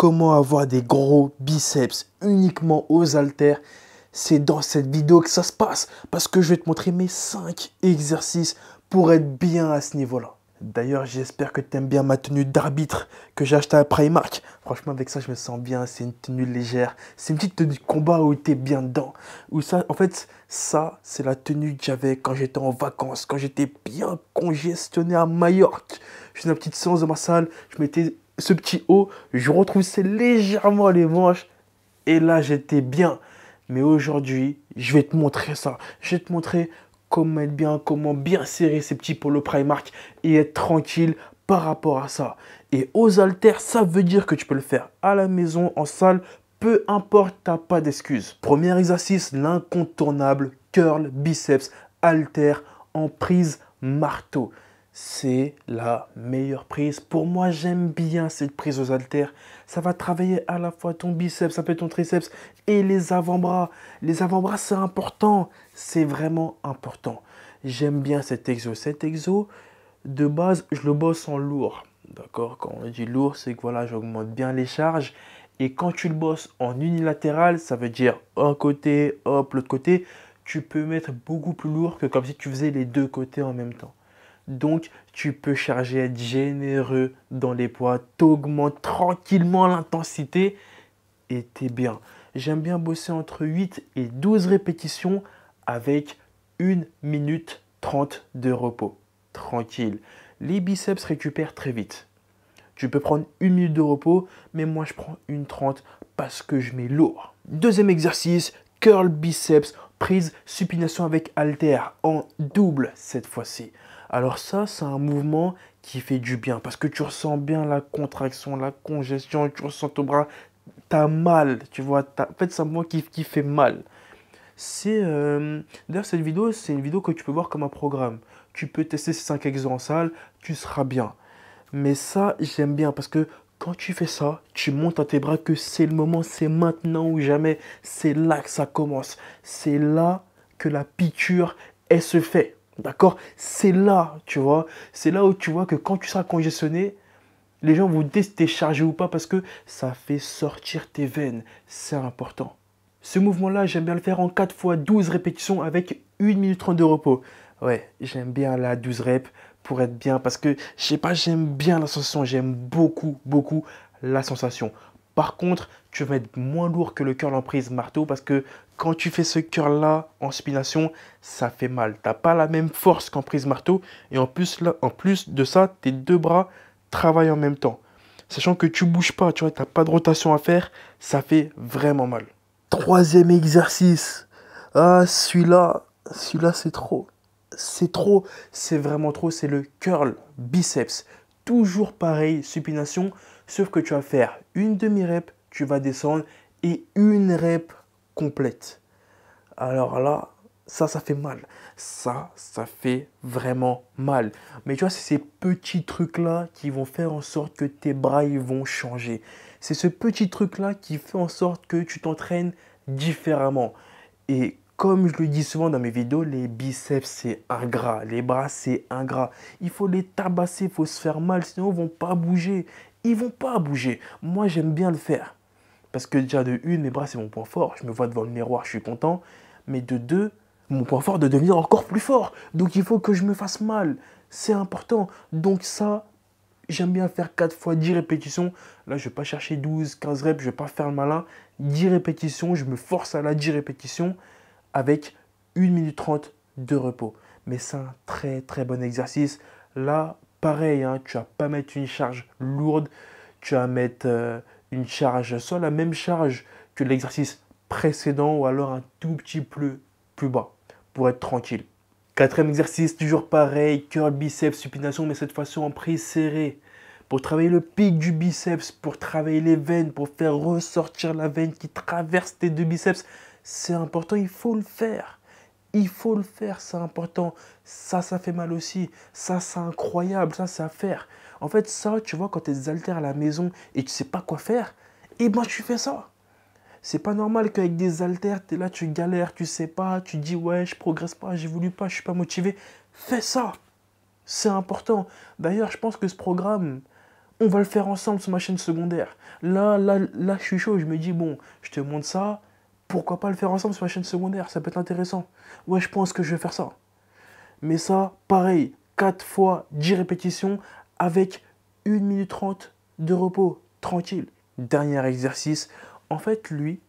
comment avoir des gros biceps uniquement aux haltères. C'est dans cette vidéo que ça se passe parce que je vais te montrer mes 5 exercices pour être bien à ce niveau-là. D'ailleurs, j'espère que tu aimes bien ma tenue d'arbitre que j'ai acheté à Primark. Franchement, avec ça, je me sens bien. C'est une tenue légère. C'est une petite tenue de combat où tu es bien dedans. Où ça, en fait, ça, c'est la tenue que j'avais quand j'étais en vacances, quand j'étais bien congestionné à Majorque. Je une petite séance dans ma salle. Je m'étais ce petit haut, je retroussais légèrement les manches et là j'étais bien. Mais aujourd'hui, je vais te montrer ça. Je vais te montrer comment être bien, comment bien serrer ces petits polos Primark et être tranquille par rapport à ça. Et aux haltères, ça veut dire que tu peux le faire à la maison, en salle, peu importe, n'as pas d'excuses. Premier exercice, l'incontournable curl biceps halter en prise marteau c'est la meilleure prise. Pour moi, j'aime bien cette prise aux haltères. Ça va travailler à la fois ton biceps, ça peut ton triceps et les avant-bras. Les avant-bras, c'est important. C'est vraiment important. J'aime bien cet exo. Cet exo, de base, je le bosse en lourd. D'accord Quand on dit lourd, c'est que voilà, j'augmente bien les charges. Et quand tu le bosses en unilatéral, ça veut dire un côté, hop, l'autre côté, tu peux mettre beaucoup plus lourd que comme si tu faisais les deux côtés en même temps. Donc, tu peux charger, être généreux dans les poids, t'augmentes tranquillement l'intensité et t'es bien. J'aime bien bosser entre 8 et 12 répétitions avec 1 minute 30 de repos. Tranquille. Les biceps récupèrent très vite. Tu peux prendre une minute de repos, mais moi je prends une 30 parce que je mets lourd. Deuxième exercice, curl biceps, prise supination avec halter en double cette fois-ci. Alors ça, c'est un mouvement qui fait du bien parce que tu ressens bien la contraction, la congestion, tu ressens ton bras, t'as mal, tu vois. En fait, c'est un mouvement qui, fait mal. C'est euh, D'ailleurs, cette vidéo, c'est une vidéo que tu peux voir comme un programme. Tu peux tester ces 5 exos en salle, tu seras bien. Mais ça, j'aime bien parce que quand tu fais ça, tu montes à tes bras que c'est le moment, c'est maintenant ou jamais. C'est là que ça commence. C'est là que la piqûre, elle se fait. D'accord C'est là, tu vois. C'est là où tu vois que quand tu seras congestionné, les gens vont décharger ou pas parce que ça fait sortir tes veines. C'est important. Ce mouvement-là, j'aime bien le faire en 4 fois 12 répétitions avec 1 minute 30 de repos. Ouais, j'aime bien la 12 reps pour être bien parce que, je sais pas, j'aime bien la sensation. J'aime beaucoup, beaucoup la sensation. Par contre, tu vas être moins lourd que le curl en prise marteau parce que quand tu fais ce curl-là en spination, ça fait mal. Tu n'as pas la même force qu'en prise marteau. Et en plus, en plus de ça, tes deux bras travaillent en même temps. Sachant que tu bouges pas, tu vois, n'as pas de rotation à faire, ça fait vraiment mal. Troisième exercice. Ah, celui-là, celui-là c'est trop. C'est trop, c'est vraiment trop, c'est le curl biceps toujours pareil, supination, sauf que tu vas faire une demi-rep, tu vas descendre et une rep complète. Alors là, ça, ça fait mal. Ça, ça fait vraiment mal. Mais tu vois, c'est ces petits trucs-là qui vont faire en sorte que tes bras ils vont changer. C'est ce petit truc-là qui fait en sorte que tu t'entraînes différemment. Et comme je le dis souvent dans mes vidéos, les biceps c'est ingrat, les bras c'est ingrat. Il faut les tabasser, il faut se faire mal, sinon ils vont pas bouger. Ils vont pas bouger. Moi j'aime bien le faire. Parce que déjà de une, mes bras c'est mon point fort. Je me vois devant le miroir, je suis content. Mais de deux, mon point fort de devenir encore plus fort. Donc il faut que je me fasse mal. C'est important. Donc ça, j'aime bien faire 4 fois 10 répétitions. Là, je ne vais pas chercher 12, 15 reps, je ne vais pas faire le malin. 10 répétitions, je me force à la 10 répétitions avec 1 minute 30 de repos. Mais c'est un très très bon exercice. Là, pareil, hein, tu vas pas mettre une charge lourde, tu vas mettre euh, une charge, soit la même charge que l'exercice précédent ou alors un tout petit peu plus bas pour être tranquille. Quatrième exercice, toujours pareil, curl biceps, supination, mais cette fois-ci en prise serrée. Pour travailler le pic du biceps, pour travailler les veines, pour faire ressortir la veine qui traverse tes deux biceps c'est important, il faut le faire. Il faut le faire, c'est important. Ça, ça fait mal aussi. Ça, c'est incroyable. Ça, c'est à faire. En fait, ça, tu vois, quand tu es altères à la maison et tu sais pas quoi faire, eh ben, tu fais ça. C'est pas normal qu'avec des haltères, tu es là, tu galères, tu sais pas, tu dis ouais, je progresse pas, j'ai voulu pas, je suis pas motivé. Fais ça. C'est important. D'ailleurs, je pense que ce programme, on va le faire ensemble sur ma chaîne secondaire. Là, là, là, je suis chaud. Je me dis, bon, je te montre ça, pourquoi pas le faire ensemble sur ma chaîne secondaire, ça peut être intéressant. Ouais, je pense que je vais faire ça. Mais ça, pareil, 4 fois 10 répétitions avec 1 minute 30 de repos, tranquille. Dernier exercice, en fait, lui,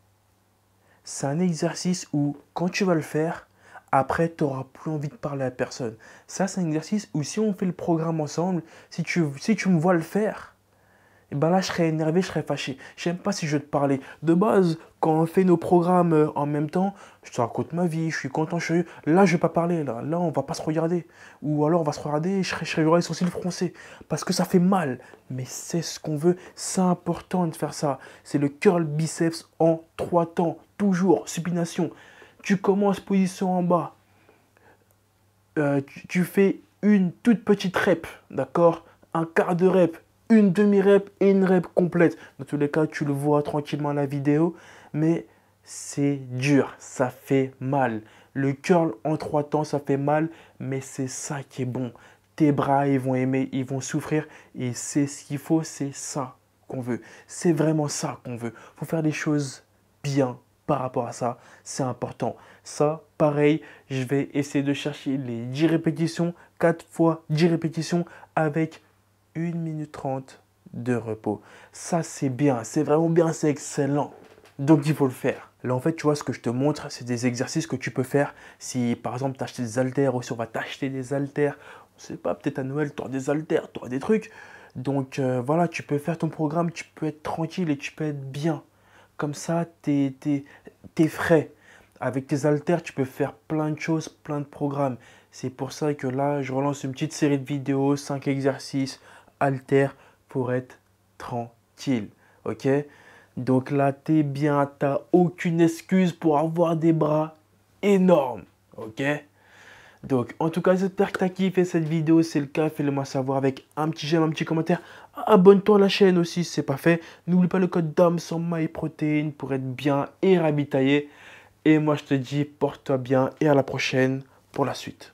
c'est un exercice où quand tu vas le faire, après, tu n'auras plus envie de parler à personne. Ça, c'est un exercice où si on fait le programme ensemble, si tu, si tu me vois le faire, et eh ben là, je serais énervé, je serais fâché. Je n'aime pas si je te parler. De base, quand on fait nos programmes euh, en même temps, je te raconte ma vie, je suis content, je suis... Là, je vais pas parler, là. Là, on va pas se regarder. Ou alors, on va se regarder et je serai, j'aurai les sourcils froncés. Parce que ça fait mal. Mais c'est ce qu'on veut. C'est important de faire ça. C'est le curl biceps en trois temps. Toujours, supination. Tu commences position en bas. Euh, tu, tu fais une toute petite rep, d'accord Un quart de rep, une demi-rep et une rep complète. Dans tous les cas, tu le vois tranquillement la vidéo, mais c'est dur, ça fait mal. Le curl en trois temps, ça fait mal, mais c'est ça qui est bon. Tes bras, ils vont aimer, ils vont souffrir, et c'est ce qu'il faut, c'est ça qu'on veut. C'est vraiment ça qu'on veut. faut faire des choses bien par rapport à ça, c'est important. Ça, pareil, je vais essayer de chercher les 10 répétitions, Quatre fois 10 répétitions avec 1 minute 30 de repos. Ça, c'est bien, c'est vraiment bien, c'est excellent. Donc, il faut le faire. Là, en fait, tu vois, ce que je te montre, c'est des exercices que tu peux faire si, par exemple, tu acheté des haltères ou si on va t'acheter des haltères. On ne sait pas, peut-être à Noël, tu des haltères, tu des trucs. Donc, euh, voilà, tu peux faire ton programme, tu peux être tranquille et tu peux être bien. Comme ça, tu es frais. Avec tes haltères, tu peux faire plein de choses, plein de programmes. C'est pour ça que là, je relance une petite série de vidéos, 5 exercices, alter pour être tranquille. Ok Donc là, t'es bien, t'as aucune excuse pour avoir des bras énormes. Ok donc, en tout cas, j'espère que t'as kiffé cette vidéo. C'est le cas, fais-le-moi savoir avec un petit j'aime, un petit commentaire. Abonne-toi à la chaîne aussi si c'est pas fait. N'oublie pas le code d’homme sans protéine pour être bien et ravitaillé, Et moi, je te dis, porte-toi bien et à la prochaine pour la suite.